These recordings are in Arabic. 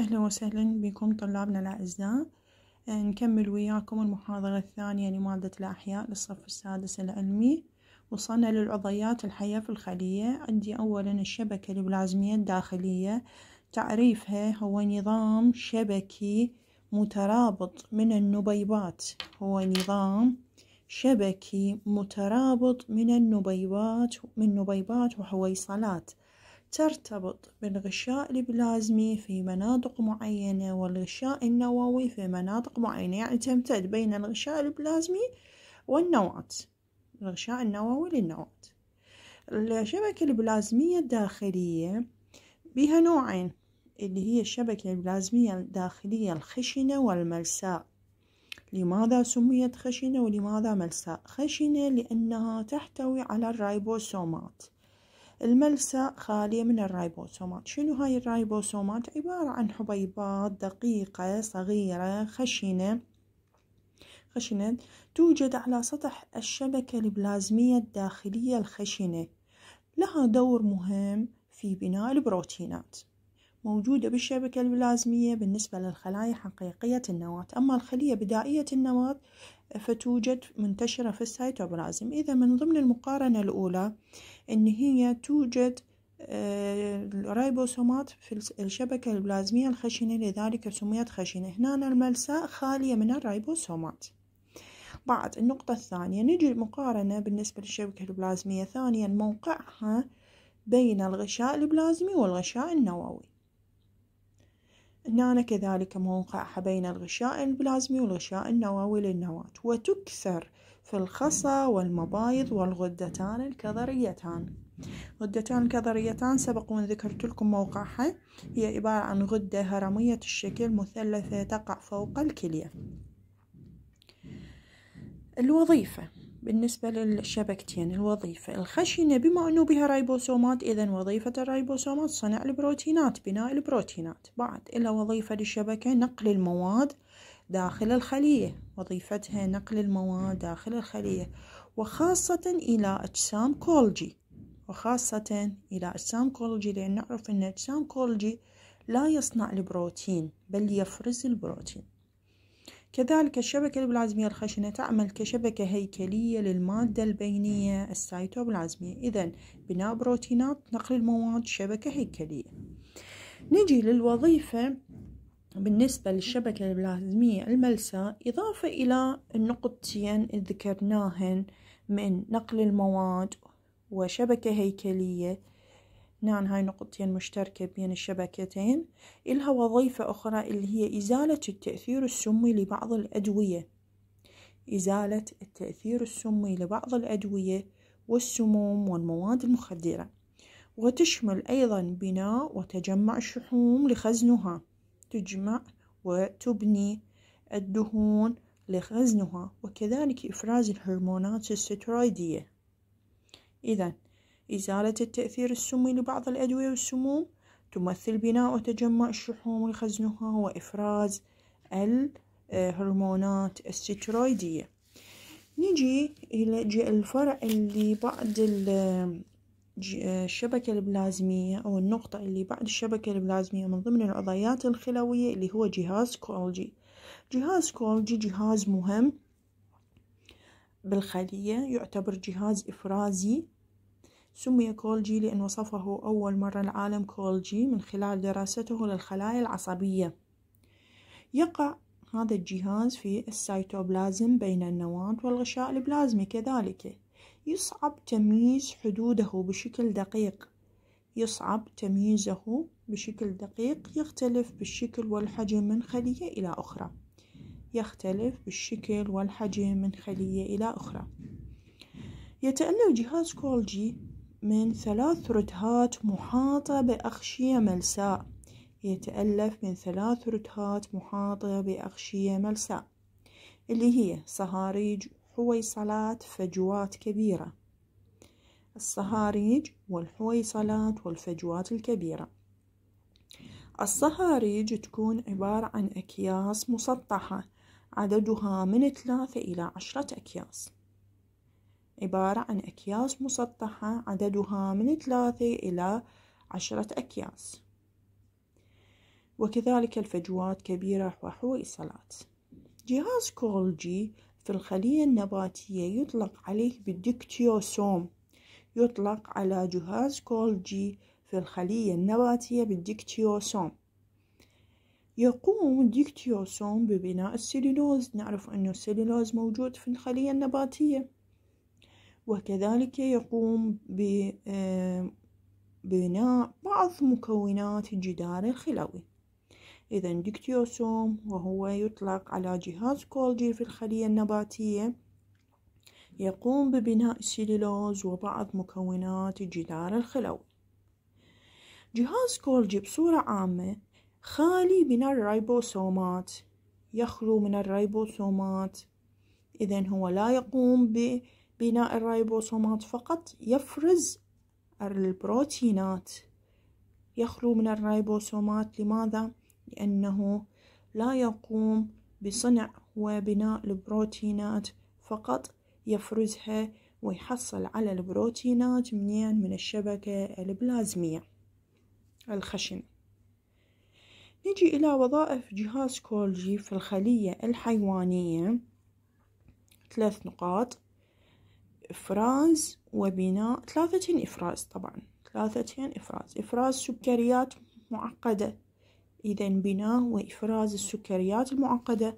أهلا وسهلا بكم طلابنا الأعزاء آه، نكمل وياكم المحاضرة الثانية لمادة الأحياء للصف السادس العلمي وصلنا للعضيات الحية في الخلية عندي أولا الشبكة البلازمية الداخلية تعريفها هو نظام شبكي مترابط من النبيبات هو نظام شبكي مترابط من النبيبات من نبيبات وحويصلات ترتبط بالغشاء البلازمي في مناطق معينة والغشاء النووي في مناطق معينة يعني تمتد بين الغشاء البلازمي والنواة الغشاء النووي للنواة الشبكة البلازمية الداخلية بها نوعين اللي هي الشبكة البلازمية الداخلية الخشنة والملساء لماذا سميت خشنة ولماذا ملساء؟ خشنة لأنها تحتوي على الريبوسومات الملساء خالية من الرايبوسومات شنو هاي الرايبوسومات عبارة عن حبيبات دقيقة صغيرة خشنة خشنة توجد على سطح الشبكة البلازمية الداخلية الخشنة لها دور مهم في بناء البروتينات موجودة بالشبكة البلازمية بالنسبة للخلايا حقيقية النواة أما الخلية بدائية النواة فتوجد منتشرة في السيتوبلازم إذا من ضمن المقارنة الأولى أن هي توجد الريبوسومات آه، في الشبكة البلازمية الخشنة لذلك سميت خشنة هنا الملساء خالية من الريبوسومات بعد النقطة الثانية نجي المقارنة بالنسبة للشبكة البلازمية ثانيا موقعها بين الغشاء البلازمي والغشاء النووي هنا كذلك موقعها بين الغشاء البلازمي والغشاء النووي للنواة وتكثر في الخصى والمبايض والغدتان الكظريتان غدتان الكظريتان سبق وأن ذكرت لكم موقعها هي عبارة عن غدة هرمية الشكل مثلثة تقع فوق الكلية الوظيفة بالنسبة للشبكتين الوظيفة الخشنة بما أنه بها ريبوسومات إذا وظيفة الريبوسومات صنع البروتينات بناء البروتينات بعد إلا وظيفة للشبكة نقل المواد داخل الخلية وظيفتها نقل المواد داخل الخلية وخاصة إلى أجسام كولجي وخاصة إلى أجسام كولجي لأن نعرف أن أجسام كولجي لا يصنع البروتين بل يفرز البروتين كذلك الشبكة البلازمية الخشنة تعمل كشبكة هيكلية للمادة البينية السيتوبلازمية إذا بناء بروتينات نقل المواد شبكة هيكلية نجي للوظيفة بالنسبة للشبكة البلازمية الملساء إضافة إلى النقطتين الذكرناهن ذكرناهن من نقل المواد وشبكة هيكلية نعم هاي نقطتين مشتركة بين الشبكتين إلها وظيفة أخرى اللي هي إزالة التأثير السمي لبعض الأدوية إزالة التأثير السمي لبعض الأدوية والسموم والمواد المخدرة وتشمل أيضا بناء وتجمع الشحوم لخزنها تجمع وتبني الدهون لخزنها وكذلك إفراز الهرمونات السترويدية إذا إزالة التأثير السمي لبعض الأدوية والسموم تمثل بناء وتجمع الشحوم وخزنها وإفراز الهرمونات السترويدية نجي إلى الفرع اللي بعد الشبكة البلازمية أو النقطة اللي بعد الشبكة البلازمية من ضمن العضيات الخلوية اللي هو جهاز كولجي جهاز كولجي جهاز مهم بالخلية يعتبر جهاز إفرازي سمي كولجي لأن وصفه أول مرة العالم كولجي من خلال دراسته للخلايا العصبية يقع هذا الجهاز في السيتوبلازم بين النواة والغشاء البلازمي كذلك يصعب تمييز حدوده بشكل دقيق يصعب تمييزه بشكل دقيق يختلف بالشكل والحجم من خلية إلى أخرى يختلف بالشكل والحجم من خلية إلى أخرى يتألف جهاز كولجي من ثلاث رتهات محاطة بأغشية ملساء يتألف من ثلاث رتهات محاطة بأغشية ملساء اللي هي صهاريج حويصلات فجوات كبيرة الصهاريج والحويصلات والفجوات الكبيرة الصهاريج تكون عبارة عن أكياس مسطحة عددها من ثلاثة إلى عشرة أكياس عبارة عن أكياس مسطحة عددها من ثلاثة إلى عشرة أكياس وكذلك الفجوات كبيرة وحويصلات جهاز كولجي في الخلية النباتية يطلق عليه بالديكتيوسوم يطلق على جهاز كولجي في الخلية النباتية بالديكتيوسوم يقوم الديكتيوسوم ببناء السيلولوز نعرف أن السيلولوز موجود في الخلية النباتية وكذلك يقوم ببناء بعض مكونات الجدار الخلوي إذا ديكتيوسوم وهو يطلق على جهاز كولجي في الخلية النباتية يقوم ببناء السيلولوز وبعض مكونات الجدار الخلوي جهاز كولجي بصورة عامة خالي من الريبوسومات يخلو من الريبوسومات إذا هو لا يقوم ب بناء الريبوسومات فقط يفرز البروتينات يخلو من الريبوسومات لماذا؟ لأنه لا يقوم بصنع وبناء البروتينات فقط يفرزها ويحصل على البروتينات منين من الشبكة البلازمية الخشن نجي إلى وظائف جهاز كولجي في الخلية الحيوانية ثلاث نقاط إفراز وبناء ثلاثة إفراز طبعا ثلاثة إفراز إفراز سكريات معقدة إذا بناء وإفراز السكريات المعقدة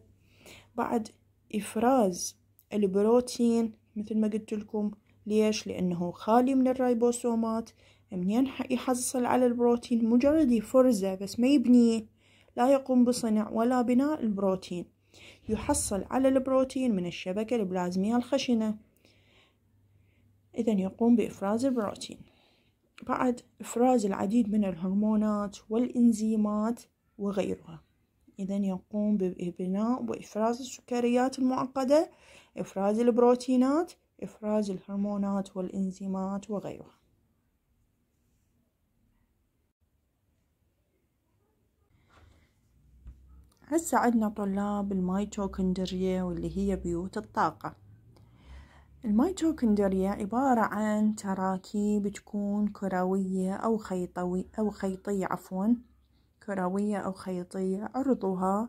بعد إفراز البروتين مثل ما قلت لكم ليش لأنه خالي من الريبوسومات منين يحصل على البروتين مجرد يفرزه بس ما يبنيه لا يقوم بصنع ولا بناء البروتين يحصل على البروتين من الشبكة البلازمية الخشنة إذا يقوم بإفراز البروتين بعد إفراز العديد من الهرمونات والإنزيمات وغيرها إذا يقوم ببناء وإفراز السكريات المعقدة إفراز البروتينات إفراز الهرمونات والإنزيمات وغيرها هسه عندنا طلاب الميتوكوندريا واللي هي بيوت الطاقة الميتوكوندريا عبارة عن تراكيب تكون كروية أو خيطوي أو خيطية عفوا كروية أو خيطية عرضها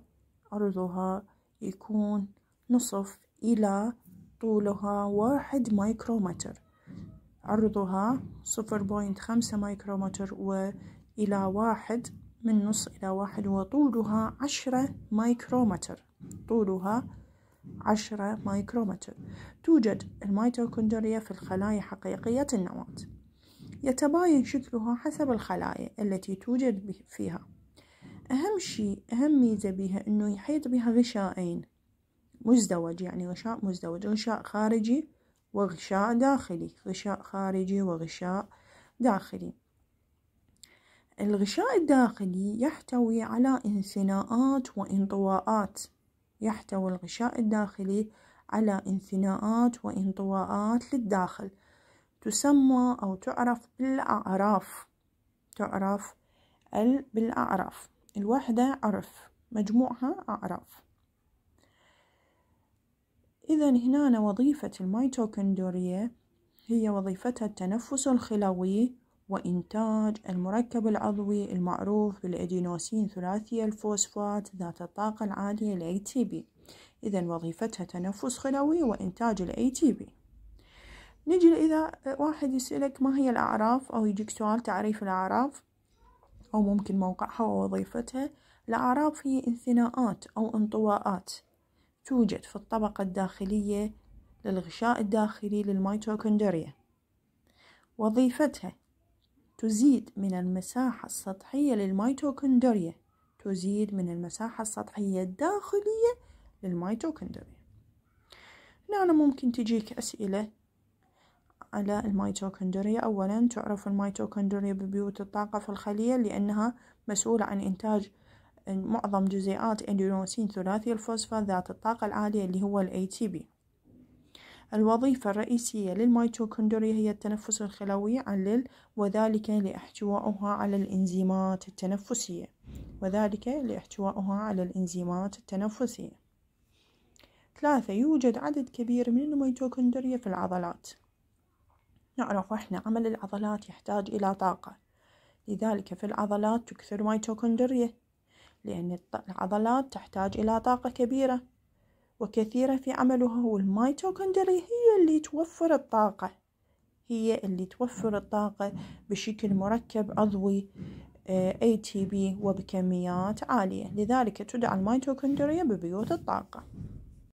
عرضها يكون نصف إلى طولها واحد مايكرومتر عرضها صفر بوينت خمسة مايكرومتر وإلى واحد من نص إلى واحد وطولها عشرة مايكرومتر طولها عشرة مايكرومتر توجد الميتوكوندريا في الخلايا حقيقية النواة يتباين شكلها حسب الخلايا التي توجد فيها أهم شيء أهم ميزة بها أنه يحيط بها غشائين مزدوج يعني غشاء مزدوج غشاء خارجي وغشاء داخلي غشاء خارجي وغشاء داخلي الغشاء الداخلي يحتوي على انثناءات وانطواءات يحتوي الغشاء الداخلي على انثناءات وانطواءات للداخل تسمى أو تعرف بالأعراف تعرف بالأعراف الوحدة عرف مجموعها أعراف إذا هنا وظيفة الميتوكندورية هي وظيفتها التنفس الخلوي وإنتاج المركب العضوي المعروف بالأدينوسين ثلاثي الفوسفات ذات الطاقة العالية الـ ATP إذا وظيفتها تنفس خلوي وإنتاج الـ ATP نجي إذا واحد يسألك ما هي الأعراف أو يجيك سؤال تعريف الأعراف أو ممكن موقعها ووظيفتها الأعراف هي انثناءات أو انطواءات توجد في الطبقة الداخلية للغشاء الداخلي للميتوكوندريا وظيفتها تزيد من المساحة السطحية للميتوكوندريا تزيد من المساحة السطحية الداخلية للميتوكوندريا هنا ممكن تجيك أسئلة على الميتوكوندريا أولا تعرف الميتوكوندريا ببيوت الطاقة في الخلية لأنها مسؤولة عن إنتاج معظم جزيئات أندونوسين ثلاثي الفوسفا ذات الطاقة العالية اللي هو الـ ATP الوظيفة الرئيسية للميتوكوندريا هي التنفس الخلوي علل وذلك لاحتوائها على الإنزيمات التنفسية وذلك لاحتوائها على الإنزيمات التنفسية ثلاثة يوجد عدد كبير من الميتوكوندريا في العضلات نعرف احنا عمل العضلات يحتاج إلى طاقة لذلك في العضلات تكثر ميتوكوندريا لأن العضلات تحتاج إلى طاقة كبيرة وكثيرة في عملها الميتوكوندري هي اللي توفر الطاقة هي اللي توفر الطاقة بشكل مركب عضوي آه، ATP وبكميات عالية لذلك تدعى الميتوكوندريا ببيوت الطاقة